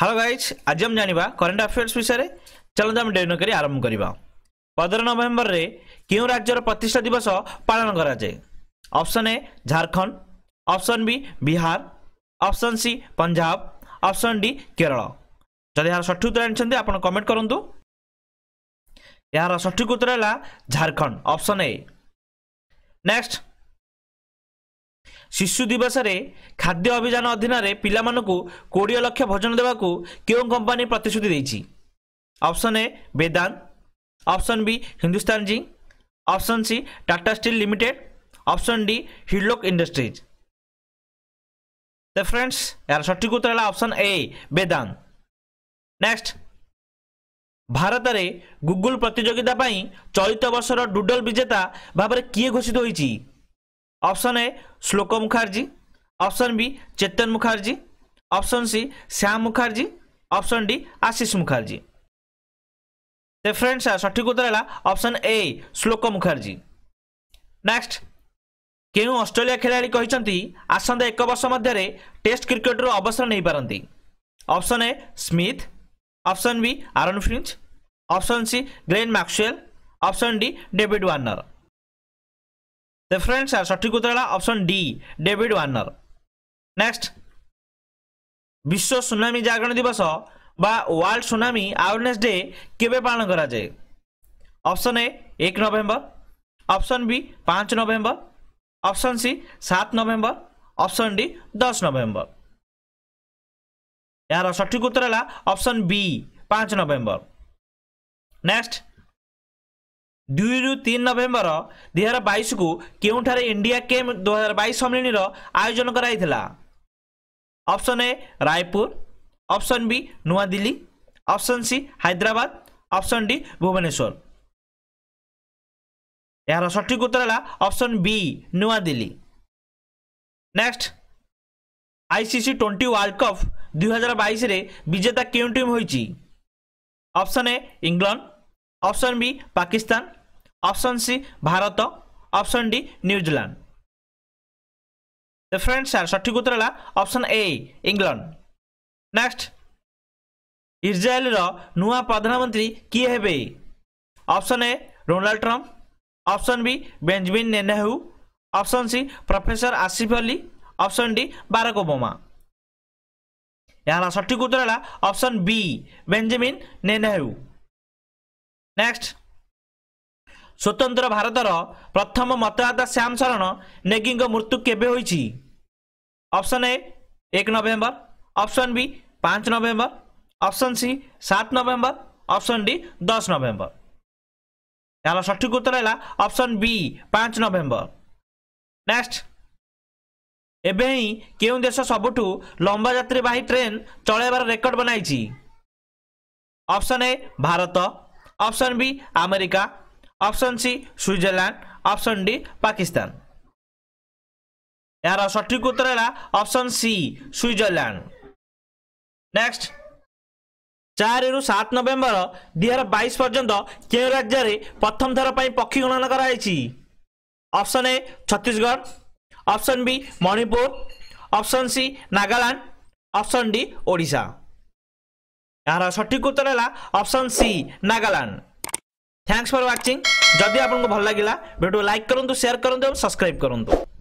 hello guys ଆଜି ଆମେ ଜାଣିବା କରେଣ୍ଟ ଆଫେୟାର୍ସ ବିଷୟରେ ଚାଲନ୍ତୁ ଆମେ ଡେନ କରି ଆରମ୍ଭ କରିବା ପନ୍ଦର ନଭେମ୍ବରରେ କେଉଁ ରାଜ୍ୟର ପ୍ରତିଷ୍ଠା ଦିବସ ପାଳନ କରାଯାଏ option A Jharkhand option B Bihar option C Punjab option D Kerala ଯଦି ଏହାର ସଠିକ ଉତ୍ତର ଆଣିଛନ୍ତି ଆପଣ କମେଣ୍ଟ କରନ୍ତୁ ଏହାର ସଠିକ ଉତ୍ତର ହେଲା ଝାରଖଣ୍ଡ ଅପସନ୍ ଏ ନେକ୍ସଟ ଶିଶୁ ଦିବସରେ ଖାଦ୍ୟ ଅଭିଯାନ ଅଧୀନରେ ପିଲାମାନଙ୍କୁ କୋଡ଼ିଏ ଲକ୍ଷ ଭୋଜନ ଦେବାକୁ କେଉଁ କମ୍ପାନୀ ପ୍ରତିଶ୍ରୁତି ଦେଇଛି option A Vedanta option B Hindustan zinc option C Tata steel limited option D Hindalco industries ତ ଫ୍ରେଣ୍ଡସ୍ ଏହାର ସଠିକ୍ ଉତ୍ତର ହେଲା ଅପସନ୍ ଏ ବେଦାନ୍ତ ନେକ୍ସଟ ଭାରତରେ ଗୁଗୁଲ ପ୍ରତିଯୋଗିତା ପାଇଁ ଚଳିତ ବର୍ଷର ଡୁଡଲ୍ ବିଜେତା ଭାବରେ କିଏ ଘୋଷିତ ହୋଇଛି option A Shlok Mukherjee option B Chetan Mukherjee option C Shyam Mukherjee option D Ashish Mukherjee र फ्रेंड्स सठिक उत्तर है option A Shlok Mukherjee next केही अस्ट्रेलिया खेलाडी आसन एक वर्ष टेस्ट क्रिकेट रो अवसर नै पारे option A Smith option B Aaron Finch option C Glenn Maxwell option D David Warner তো ফ্রেন্ডস সঠিক উত্তর হল option D David Warner next বিশ্ব সুনামি জাগরণ দিবস বা ওয়ার্ল্ড সুনামি আওয়ারনেস ডে কেবে পালন করা যায় অপশন এ এক নভেম্বর অপশন বি পাঁচ নভেম্বর অপশন সি সাত নভেম্বর অপশন ডি দশ নভেম্বর এর সঠিক উত্তর হল অপশন বি পাঁচ নভেম্বর নেক্সট ଦୁଇରୁ ତିନି ନଭେମ୍ବର ଦୁଇହଜାର ବାଇଶକୁ କେଉଁଠାରେ ଇଣ୍ଡିଆ କେମ୍ ଦୁଇହଜାର ବାଇଶ ସମ୍ମିଳନୀର ଆୟୋଜନ କରାଯାଇଥିଲା option A Raipur option B New Delhi option C Hyderabad option D Bhubaneswar ଏହାର ସଠିକ୍ ଉତ୍ତର ହେଲା ଅପସନ୍ ବି ନୂଆଦିଲ୍ଲୀ next ICC twenty world cup ଦୁଇହଜାର ବାଇଶରେ ବିଜେତା କେଉଁ ଟିମ୍ ହୋଇଛି option A England option B Pakistan option C Bharat option D New Zealand তো ফ্রেন্ডস স্যার সঠিক উত্তর হল অপশন এ ইংল্যান্ড নেক্সট ইসরায়েলর নূয়া প্রধানমন্ত্রী কি হবে option A Ronald Trump option B Benjamin নেনেহু option C professor Asif Ali option D Barack Obama এর সঠিক উত্তর হল অপশন বি ବେଞ୍ଜାମିନ୍ ନେନେହେଉ ନେକ୍ସଟ ସ୍ୱତନ୍ତ୍ର ଭାରତର ପ୍ରଥମ ମତଦାତା ଶ୍ୟାମ ଶରଣ ନେଗିଙ୍କ ମୃତ୍ୟୁ କେବେ ହୋଇଛି ଅପସନ୍ ଏ ଏକ ନଭେମ୍ବର ଅପସନ୍ ବି ପାଞ୍ଚ ନଭେମ୍ବର ଅପସନ୍ ସି ସାତ ନଭେମ୍ବର ଅପସନ୍ ଡି ଦଶ ନଭେମ୍ବର ଏହାର ସଠିକ ଉତ୍ତର ହେଲା ଅପସନ୍ ବି ପାଞ୍ଚ ନଭେମ୍ବର ନେକ୍ସଟ ଏବେ ହିଁ କେଉଁ ଦେଶ ସବୁଠୁ ଲମ୍ବା ଯାତ୍ରୀବାହୀ ଟ୍ରେନ୍ ଚଳାଇବାର ରେକର୍ଡ ବନାଇଛି option A Bharat option B America option C Switzerland option D Pakistan यार सठिक उत्तर है ऑप्शन सी स्विट्जरलैंड नेक्स्ट चार रु सात नवेम्बर दुई हजार बैस पर्यंत के राज्य प्रथम थर पर पक्षी गणना कराई option A Chhattisgarh option B Manipur option C Nagaland option D Odisha ଏହାର ସଠିକ୍ ଉତ୍ତର ହେଲା option C Nagaland thanks for watching যদি আপনার ভাল লাগিলা ভিডিও লাইক করতু সেয়ার করতু এবং সবসক্রাইব করতু